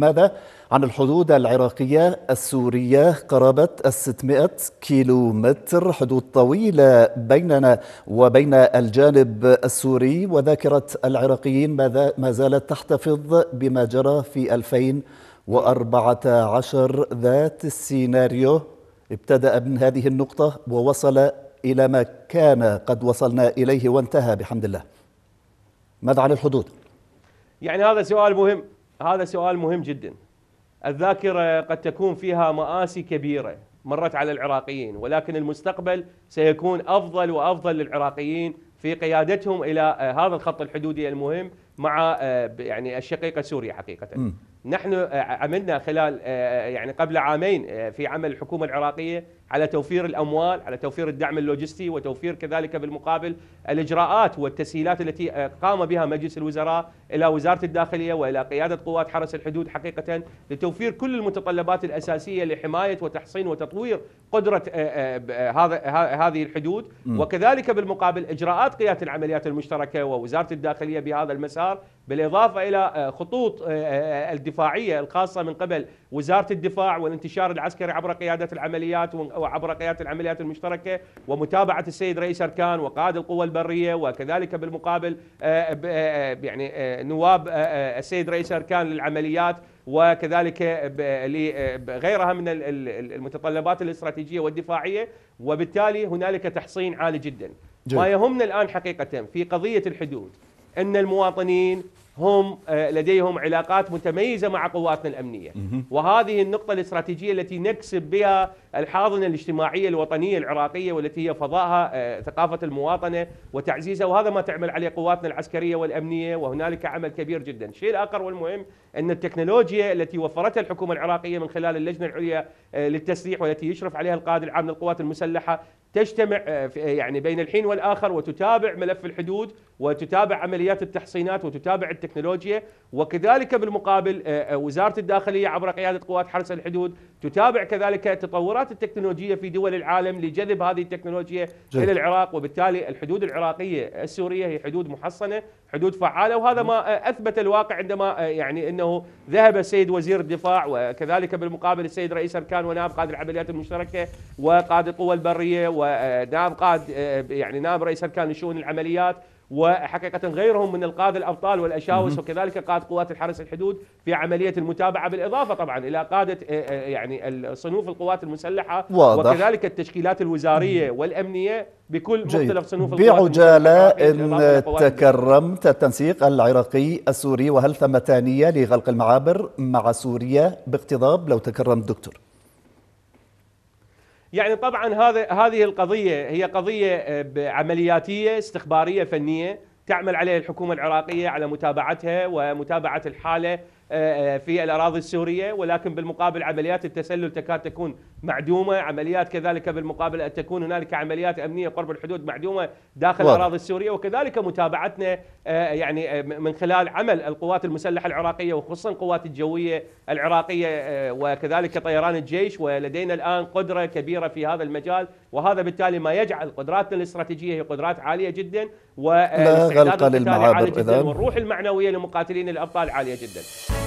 ماذا عن الحدود العراقية السورية قرابة 600 كيلو متر حدود طويلة بيننا وبين الجانب السوري وذاكرة العراقيين ما زالت تحتفظ بما جرى في 2014 ذات السيناريو ابتدأ من هذه النقطة ووصل إلى ما كان قد وصلنا إليه وانتهى بحمد الله ماذا عن الحدود؟ يعني هذا سؤال مهم هذا سؤال مهم جدا الذاكرة قد تكون فيها مآسي كبيرة مرت على العراقيين ولكن المستقبل سيكون أفضل وأفضل للعراقيين في قيادتهم إلى آه، هذا الخط الحدودي المهم مع آه، يعني الشقيقة سوريا حقيقة م. نحن آه، عملنا خلال آه، آه، يعني قبل عامين في عمل الحكومه العراقيه على توفير الاموال، على توفير الدعم اللوجستي وتوفير كذلك بالمقابل الاجراءات والتسهيلات التي قام بها مجلس الوزراء الى وزاره الداخليه والى قياده قوات حرس الحدود حقيقه لتوفير كل المتطلبات الاساسيه لحمايه وتحصين وتطوير قدره هذا هذه الحدود وكذلك بالمقابل اجراءات قياده العمليات المشتركه ووزاره الداخليه بهذا المسار بالإضافة إلى آه، خطوط آه، آه، الدفاعية الخاصة من قبل وزارة الدفاع والانتشار العسكري عبر قيادة العمليات وعبر قيادة العمليات المشتركة ومتابعة السيد رئيس أركان وقائد القوى البرية وكذلك بالمقابل يعني نواب السيد رئيس أركان للعمليات وكذلك لغيرها من المتطلبات الاستراتيجية والدفاعية وبالتالي هنالك تحصين عالي جدا جيد. ما يهمنا الآن حقيقة في قضية الحدود أن المواطنين هم آه، لديهم علاقات متميزه مع قواتنا الامنيه وهذه النقطه الاستراتيجيه التي نكسب بها الحاضنه الاجتماعيه الوطنيه العراقيه والتي هي فضائها آه، ثقافه المواطنه وتعزيزها وهذا ما تعمل عليه قواتنا العسكريه والامنيه وهنالك عمل كبير جدا الشيء الاخر والمهم ان التكنولوجيا التي وفرتها الحكومه العراقيه من خلال اللجنه العليا آه، للتسليح والتي يشرف عليها القائد العام للقوات المسلحه تجتمع يعني بين الحين والاخر وتتابع ملف الحدود وتتابع عمليات التحصينات وتتابع التكنولوجيا وكذلك بالمقابل آه، آه، وزارة الداخلية عبر قيادة قوات حرس الحدود تتابع كذلك التطورات التكنولوجية في دول العالم لجذب هذه التكنولوجيا جد. إلى العراق وبالتالي الحدود العراقية السورية هي حدود محصنة حدود فعالة وهذا ما آه، أثبت الواقع عندما يعني أنه ذهب السيد وزير الدفاع وكذلك بالمقابل السيد رئيس أركان ونائب قائد العمليات المشتركة وقائد القوى البرية ونائب قائد يعني نائب رئيس أركان لشؤون العمليات وحقيقه غيرهم من القاده الابطال والاشاوس وكذلك قاده قوات الحرس الحدود في عمليه المتابعه بالاضافه طبعا الى قاده آه، آه، يعني صنوف القوات المسلحه واضح. وكذلك التشكيلات الوزاريه والامنيه بكل جيد. مختلف صنوف القوات بعجاله ان تكرمت التنسيق العراقي السوري وهل ثمه ثانيه لغلق المعابر مع سوريا باقتضاب لو تكرم دكتور يعني طبعا هذا هذه القضيه هي قضيه آه، عملياتيه استخباريه فنيه تعمل عليها الحكومه العراقيه على متابعتها ومتابعه الحاله في الاراضي السوريه ولكن بالمقابل عمليات التسلل تكاد تكون معدومه، عمليات كذلك بالمقابل تكون هنالك عمليات امنيه قرب الحدود معدومه داخل واضح. الاراضي السوريه وكذلك متابعتنا آه، يعني آه، من خلال عمل القوات المسلحه العراقيه وخصوصا القوات الجويه العراقيه آه، وكذلك طيران الجيش ولدينا الان قدره كبيره في هذا المجال وهذا بالتالي ما يجعل قدراتنا الاستراتيجيه هي قدرات عاليه جدا و لا غلق للمعابر اذا والروح المعنويه لمقاتلين الابطال عاليه جدا.